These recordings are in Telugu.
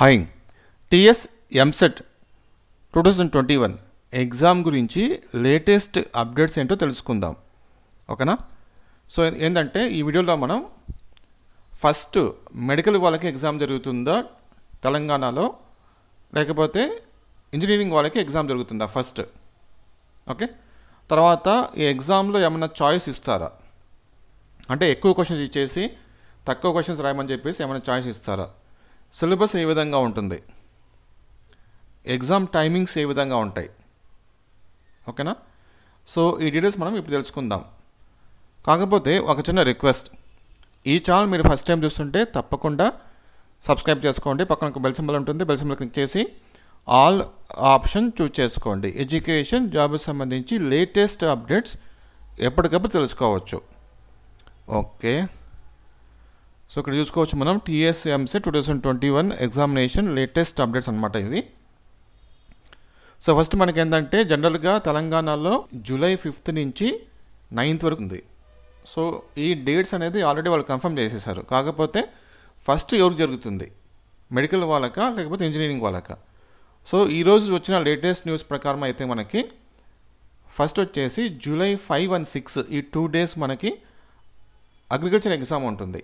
hi TS EAMCET two thousand twenty one exam గురించి లేటెస్ట్ అప్డేట్స్ ఏంటో తెలుసుకుందాం ఓకేనా సో ఏంటంటే ఈ వీడియోలో మనం ఫస్ట్ మెడికల్ వాళ్ళకి ఎగ్జామ్ జరుగుతుందా తెలంగాణలో లేకపోతే ఇంజనీరింగ్ వాళ్ళకి ఎగ్జామ్ జరుగుతుందా ఫస్ట్ ఓకే తర్వాత ఈ ఎగ్జామ్లో ఏమైనా చాయిస్ ఇస్తారా అంటే ఎక్కువ క్వశ్చన్స్ ఇచ్చేసి తక్కువ క్వశ్చన్స్ రాయమని చెప్పేసి ఏమైనా చాయిస్ ఇస్తారా సిలబస్ ఏ విధంగా ఉంటుంది ఎగ్జామ్ టైమింగ్స్ ఏ విధంగా ఉంటాయి ఓకేనా సో ఈ డీటెయిల్స్ మనం ఇప్పుడు తెలుసుకుందాం కాకపోతే ఒక చిన్న రిక్వెస్ట్ ఈ ఛానల్ మీరు ఫస్ట్ టైం చూస్తుంటే తప్పకుండా సబ్స్క్రైబ్ చేసుకోండి పక్కన ఒక బెల్ సింబల్ ఉంటుంది బెల్ సింబల్ క్లిక్ చేసి ఆల్ ఆప్షన్ చూజ్ చేసుకోండి ఎడ్యుకేషన్ జాబ్కి సంబంధించి లేటెస్ట్ అప్డేట్స్ ఎప్పటికప్పుడు తెలుసుకోవచ్చు ఓకే సో ఇక్కడ చూసుకోవచ్చు మనం TS EAMCET two thousand twenty one examination latest updates అనమాట ఇవి సో ఫస్ట్ మనకి ఏంటంటే జనరల్గా తెలంగాణలో జూలై ఫిఫ్త్ నుంచి నైన్త్ వరకు ఉంది సో ఈ డేట్స్ అనేది ఆల్రెడీ వాళ్ళు కన్ఫర్మ్ చేసేసారు కాకపోతే ఫస్ట్ ఎవరికి జరుగుతుంది మెడికల్ వాళ్ళక లేకపోతే ఇంజనీరింగ్ వాళ్ళక సో ఈరోజు వచ్చిన లేటెస్ట్ న్యూస్ ప్రకారం అయితే మనకి ఫస్ట్ వచ్చేసి జూలై ఫైవ్ అండ్ సిక్స్ ఈ టూ డేస్ మనకి అగ్రికల్చర్ ఎగ్జామ్ ఉంటుంది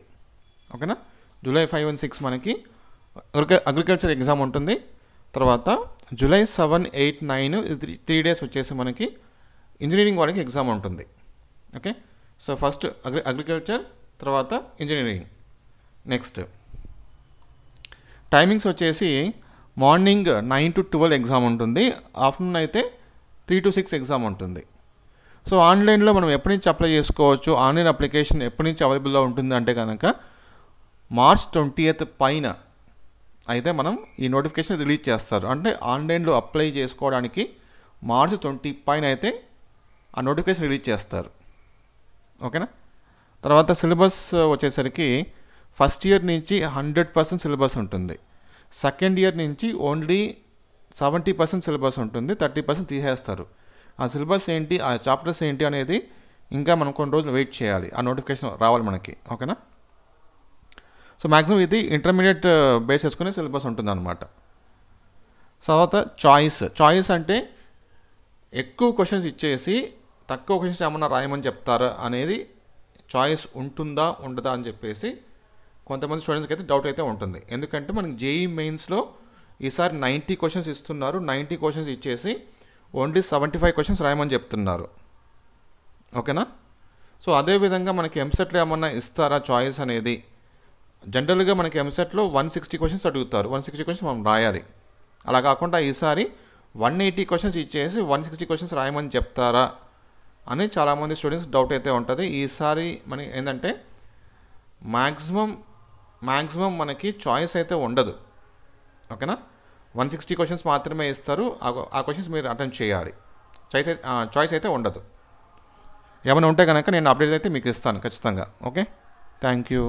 ఓకేనా జూలై ఫైవ్ అండ్ సిక్స్ మనకి అగ్రికల్చర్ ఎగ్జామ్ ఉంటుంది తర్వాత July seven eight nine three days వచ్చేసి మనకి ఇంజనీరింగ్ వాళ్ళకి ఎగ్జామ్ ఉంటుంది okay so first agri agriculture తర్వాత ఇంజనీరింగ్ నెక్స్ట్ టైమింగ్స్ వచ్చేసి morning nine to twelve exam ఉంటుంది ఆఫ్టర్నూన్ అయితే త్రీ టు సిక్స్ ఎగ్జామ్ ఉంటుంది సో ఆన్లైన్లో మనం ఎప్పటి నుంచి అప్లై చేసుకోవచ్చు ఆన్లైన్ అప్లికేషన్ ఎప్పటి నుంచి అవైలబుల్లో ఉంటుంది అంటే కనుక మార్చ్ ట్వంటీయత్ పైన అయితే మనం ఈ నోటిఫికేషన్ రిలీజ్ చేస్తారు అంటే ఆన్లైన్లో అప్లై చేసుకోవడానికి మార్చ్ ట్వంటీ పైన అయితే ఆ నోటిఫికేషన్ రిలీజ్ చేస్తారు ఓకేనా తర్వాత సిలబస్ వచ్చేసరికి ఫస్ట్ ఇయర్ నుంచి హండ్రెడ్ పర్సెంట్ సిలబస్ ఉంటుంది సెకండ్ ఇయర్ నుంచి ఓన్లీ సెవెంటీ పర్సెంట్ సిలబస్ ఉంటుంది థర్టీ పర్సెంట్ తీసేస్తారు ఆ సిలబస్ ఏంటి ఆ చాప్టర్స్ ఏంటి అనేది ఇంకా మనం కొన్ని రోజులు వెయిట్ చేయాలి ఆ నోటిఫికేషన్ రావాలి మనకి ఓకేనా సో మ్యాక్సిమం ఇది ఇంటర్మీడియట్ బేస్ చేసుకునే సిలబస్ ఉంటుంది అనమాట తర్వాత చాయిస్ చాయిస్ అంటే ఎక్కువ క్వశ్చన్స్ ఇచ్చేసి తక్కువ క్వశ్చన్స్ ఏమన్నా రాయమని చెప్తారా అనేది చాయిస్ ఉంటుందా ఉండదా అని చెప్పేసి కొంతమంది స్టూడెంట్స్కి అయితే డౌట్ అయితే ఉంటుంది ఎందుకంటే మనకి జేఈ మెయిన్స్లో ఈసారి నైంటీ క్వశ్చన్స్ ఇస్తున్నారు నైంటీ క్వశ్చన్స్ ఇచ్చేసి ఓన్లీ సెవెంటీ ఫైవ్ క్వశ్చన్స్ రాయమని చెప్తున్నారు ఓకేనా సో అదేవిధంగా మనకి ఎంసెట్లో ఏమన్నా ఇస్తారా చాయిస్ అనేది జనరల్గా మనకి ఎంసెట్లో వన్ సిక్స్టీ క్వశ్చన్స్ అడుగుతారు వన్ సిక్స్టీ క్వశ్చన్స్ మనం రాయాలి అలా కాకుండా ఈసారి వన్ ఎయిటీ క్వశ్చన్స్ ఇచ్చేసి వన్ సిక్స్టీ క్వశ్చన్స్ రాయమని చెప్తారా అని చాలామంది స్టూడెంట్స్ డౌట్ అయితే ఉంటుంది ఈసారి మన ఏంటంటే మ్యాక్సిమం మ్యాక్సిమం మనకి చాయిస్ అయితే ఉండదు ఓకేనా వన్ సిక్స్టీ క్వశ్చన్స్ మాత్రమే ఇస్తారు ఆ క్వశ్చన్స్ మీరు అటెండ్ చేయాలి అయితే చాయిస్ అయితే ఉండదు ఏమైనా ఉంటే కనుక నేను అప్డేట్ అయితే మీకు ఇస్తాను ఖచ్చితంగా ఓకే థ్యాంక్ యూ